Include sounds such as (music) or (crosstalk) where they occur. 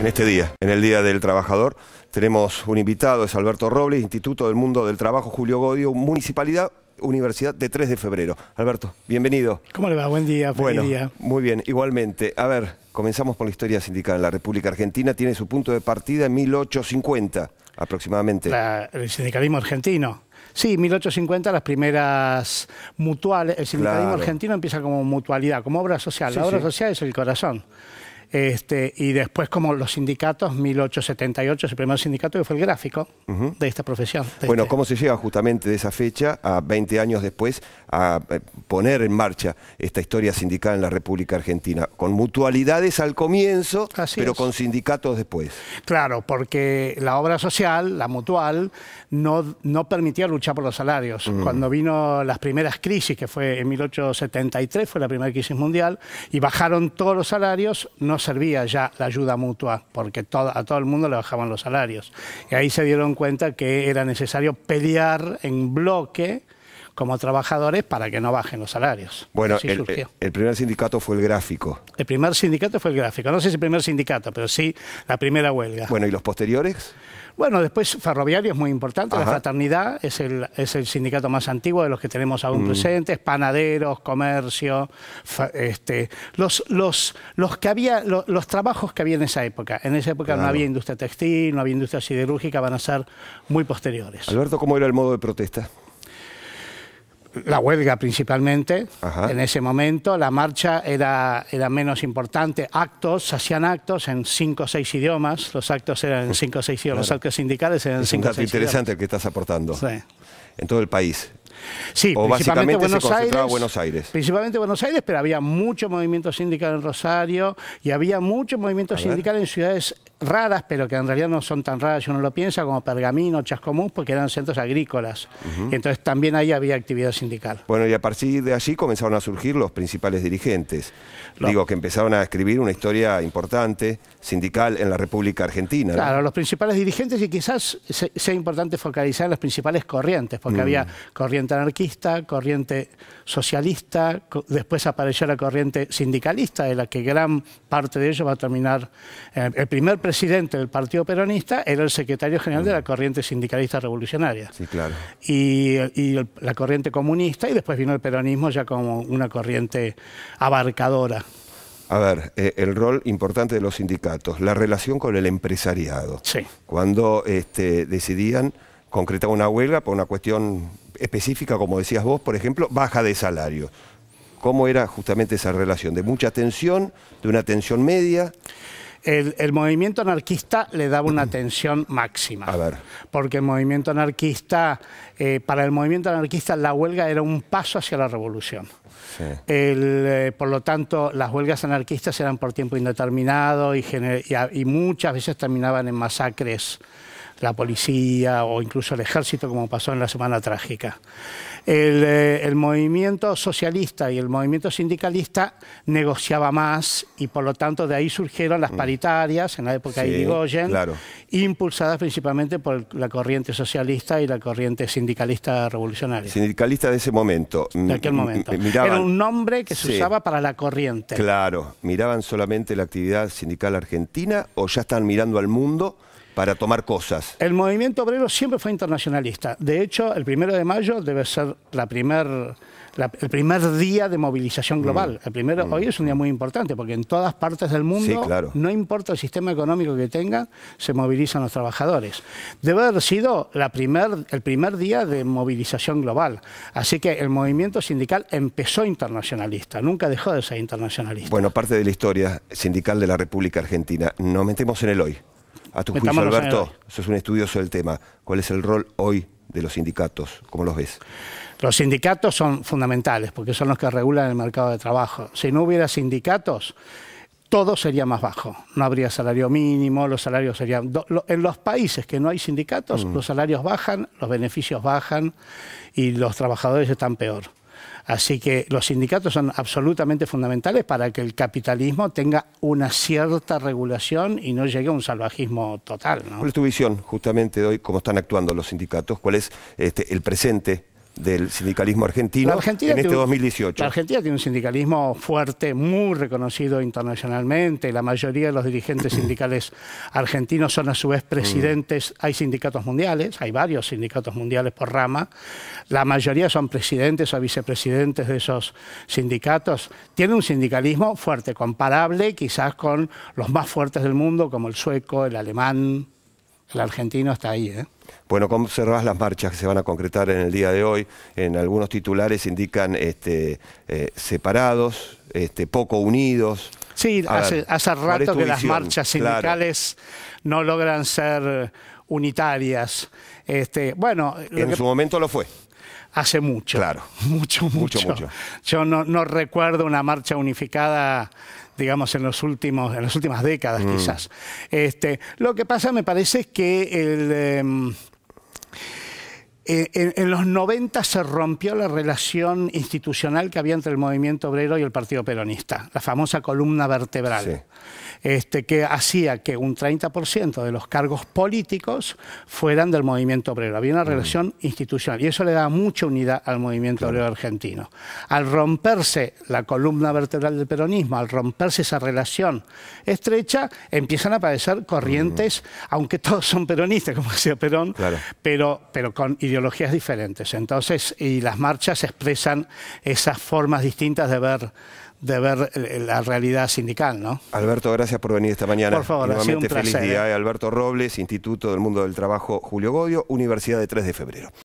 en este día, en el Día del Trabajador. Tenemos un invitado, es Alberto Robles, Instituto del Mundo del Trabajo Julio Godio, Municipalidad Universidad de 3 de febrero. Alberto, bienvenido. ¿Cómo le va? Buen día, Buen bueno, día. Muy bien, igualmente. A ver, comenzamos por la historia sindical. La República Argentina tiene su punto de partida en 1850 aproximadamente. el sindicalismo argentino. Sí, 1850 las primeras mutuales. El sindicalismo argentino empieza como mutualidad, como obra social. la obra social es el corazón. Este, y después como los sindicatos, 1878 es el primer sindicato que fue el gráfico de esta profesión. bueno, este ¿cómo se llega justamente de esa fecha a 20 años después a eh, poner en marcha esta historia sindical en la República Argentina, con mutualidades al comienzo, pero con sindicatos después. Claro, porque la obra social, la mutual, no, no permitía luchar por los salarios. Mm. Cuando vino las primeras crisis, que fue en 1873, fue la primera crisis mundial, y bajaron todos los salarios, no servía ya la ayuda mutua, porque a todo el mundo le bajaban los salarios. Y ahí se dieron cuenta que era necesario pelear en bloque como trabajadores para que no bajen los salarios. Bueno, el, primer sindicato fue el gráfico. El primer sindicato fue el gráfico. No sé si el primer sindicato, pero sí la primera huelga. Bueno, ¿y los posteriores? Bueno, después ferroviario es muy importante, la fraternidad es el, es el sindicato más antiguo de los que tenemos aún mm. presentes, panaderos, comercio, este, los, los, los, que había, los, trabajos que había en esa época. En esa época no había industria textil, no había industria siderúrgica, van a ser muy posteriores. Alberto, ¿cómo era el modo de protesta? la huelga principalmente, en ese momento. La marcha era, menos importante. Actos, se hacían actos en cinco o seis idiomas. Los actos eran cinco o seis idiomas. Los actos sindicales eran en cinco o interesante el que estás aportando. En todo el país. Sí, principalmente Buenos Buenos Aires. Principalmente Buenos Aires, pero había mucho movimiento sindical en Rosario y había mucho movimiento sindical en ciudades raras, pero que en realidad no son tan raras si uno lo piensa, como Pergamino, Chascomús, porque eran centros agrícolas. Entonces también ahí había actividad sindical. Bueno, y a partir de allí comenzaron a surgir los principales dirigentes. Digo, que empezaron a escribir una historia importante sindical en la República Argentina. Claro, los principales dirigentes y quizás sea importante focalizar en las principales corrientes, porque mm. había corriente anarquista, corriente socialista, después apareció la corriente sindicalista, de la que gran parte de ellos va a terminar... Eh, el primer presidente del Partido Peronista era el secretario general de la corriente sindicalista revolucionaria. Sí, claro. Y, la corriente comunista, y después vino el peronismo ya como una corriente abarcadora. A ver, eh, el rol importante de los sindicatos, la relación con el empresariado. Sí. Cuando este, decidían concretar una huelga por una cuestión específica, como decías vos, por ejemplo, baja de salario cómo era justamente esa relación, de mucha tensión, de una tensión media el, movimiento anarquista le daba una tensión máxima. Porque el movimiento anarquista, eh, para el movimiento anarquista la huelga era un paso hacia la revolución. Eh, por lo tanto, las huelgas anarquistas eran por tiempo indeterminado y muchas veces terminaban en masacres la policía o incluso el ejército, como pasó en la Semana Trágica. Eh, el, movimiento socialista y el movimiento sindicalista negociaba más y por lo tanto de ahí surgieron las mm. paritarias en la época de Irigoyen, impulsadas principalmente por la corriente socialista y la corriente sindicalista revolucionaria. Sindicalista de ese momento. De aquel momento. Era un nombre que se usaba para la corriente. Claro, miraban solamente la actividad sindical argentina o ya están mirando al mundo para tomar cosas. El movimiento obrero siempre fue internacionalista. De hecho, el primero de mayo debe ser la primer, el primer día de movilización global. Mm. El primero, mm. Hoy es un día muy importante porque en todas partes del mundo, no importa el sistema económico que tenga, se movilizan los trabajadores. Debe haber sido la primer, el primer día de movilización global. Así que el movimiento sindical empezó internacionalista, nunca dejó de ser internacionalista. Bueno, parte de la historia sindical de la República Argentina. Nos metemos en el hoy. A tu juicio, Alberto, sos un estudioso del tema. ¿Cuál es el rol hoy de los sindicatos? ¿Cómo los ves? Los sindicatos son fundamentales porque son los que regulan el mercado de trabajo. Si no hubiera sindicatos, todo sería más bajo. No habría salario mínimo, los salarios serían... en los países que no hay sindicatos, mm. los salarios bajan, los beneficios bajan y los trabajadores están peor. Así que los sindicatos son absolutamente fundamentales para que el capitalismo tenga una cierta regulación y no llegue a un salvajismo total. ¿Cuál es tu visión justamente de hoy, cómo están actuando los sindicatos? ¿Cuál es este, el presente del sindicalismo argentino en este 2018. Argentina tiene un sindicalismo fuerte, muy reconocido internacionalmente. La mayoría de los dirigentes (coughs) sindicales argentinos son a su vez presidentes. Mm. Hay sindicatos mundiales, hay varios sindicatos mundiales por rama. La mayoría son presidentes o vicepresidentes de esos sindicatos. Tiene un sindicalismo fuerte, comparable quizás con los más fuertes del mundo, como el sueco, el alemán, el argentino está ahí. ¿eh? Bueno, ¿cómo observas las marchas que se van a concretar en el día de hoy? En algunos titulares indican este, eh, separados, este, poco unidos. Sí, hace, rato que las marchas sindicales no logran ser unitarias. Este, bueno, en su momento lo fue. Hace mucho. Claro. (laughs) Mucho, mucho. mucho, Yo no recuerdo una marcha unificada digamos, en, los últimos, en las últimas décadas mm. quizás. Este, lo que pasa, me parece, es que el... Em, eh, en, los 90 se rompió la relación institucional que había entre el movimiento obrero y el Partido Peronista, la famosa columna vertebral. Este, que hacía que un 30% de los cargos políticos fueran del movimiento obrero. Había una relación institucional y eso le daba mucha unidad al movimiento obrero argentino. Al romperse la columna vertebral del peronismo, al romperse esa relación estrecha, empiezan a aparecer corrientes, aunque todos son peronistas, como decía Perón, pero, pero con ideologías diferentes. Entonces, y las marchas expresan esas formas distintas de ver de ver la realidad sindical. ¿no? Alberto, gracias por venir esta mañana. Por favor, ha Feliz día, ¿eh? ¿eh? Alberto Robles, Instituto del Mundo del Trabajo Julio Godio, Universidad de 3 de Febrero.